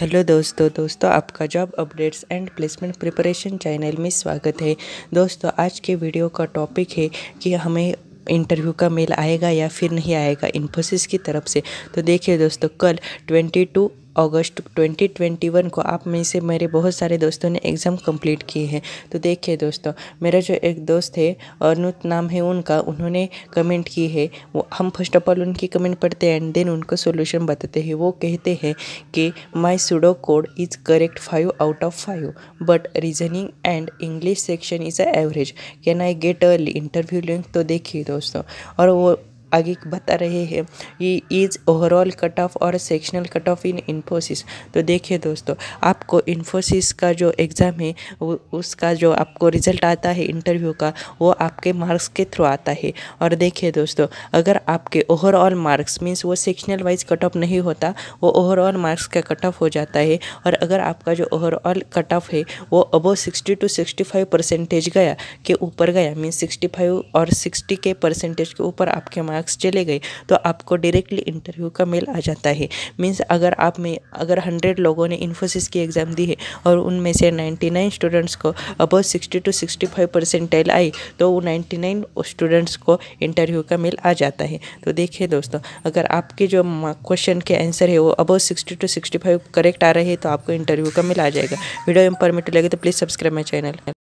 hello दोस्तों दोस्तों आपका job updates and placement preparation channel में स्वागत है दोस्तों आज के वीडियो का टॉपिक है कि हमें इंटरव्यू का मेल आएगा या फिर नहीं आएगा इन्फोसिस की तरफ से तो देखिए दोस्तों कल ट्वेंटी टू अगस्त 2021 को आप में से मेरे बहुत सारे दोस्तों ने एग्ज़ाम कंप्लीट किए हैं तो देखिए दोस्तों मेरा जो एक दोस्त है अनुत नाम है उनका उन्होंने कमेंट की है वो हम फर्स्ट ऑफ ऑल उनकी कमेंट पढ़ते हैं एंड देन उनको सोल्यूशन बताते हैं वो कहते हैं कि my pseudo code is correct five out of five but reasoning and English section is a average can I get early interview link तो देखिए दोस्तों और वो आगे बता रहे हैं ये इज ओवरऑल कट ऑफ और sectional cut off in Infosys तो देखिए दोस्तों आपको इन्फोसिस का जो एग्ज़ाम है उसका जो आपको रिजल्ट आता है इंटरव्यू का वो आपके मार्क्स के थ्रू आता है और देखिए दोस्तों अगर आपके ओवरऑल मार्क्स मीन्स वो सेक्शनल वाइज कट ऑफ नहीं होता वो ओवरऑल मार्क्स का कट ऑफ हो जाता है और अगर आपका जो ओवरऑल कट ऑफ है वो above sixty two sixty five percentage गया के ऊपर गया मीन्स सिक्सटी फाइव और सिक्सटी के परसेंटेज के ऊपर आपके मार्क्स मार्क्स चले गए तो आपको डायरेक्टली इंटरव्यू का मेल आ जाता है मीन्स अगर आप में अगर हंड्रेड लोगों ने इन्फोसिस की एग्ज़ाम दी है और उनमें से नाइन्टी नाइन स्टूडेंट्स को above sixty two sixty five percentile आई तो वो नाइन्टी नाइन स्टूडेंट्स को इंटरव्यू का मेल आ जाता है तो देखिए दोस्तों अगर आपके जो क्वेश्चन के आंसर है वो अब sixty two sixty five correct आ रहे हैं तो आपको इंटरव्यू का मिल आ जाएगा वीडियो इंफॉर्मेटिव लगे तो प्लीज़ सब्सक्राइब माई चैनल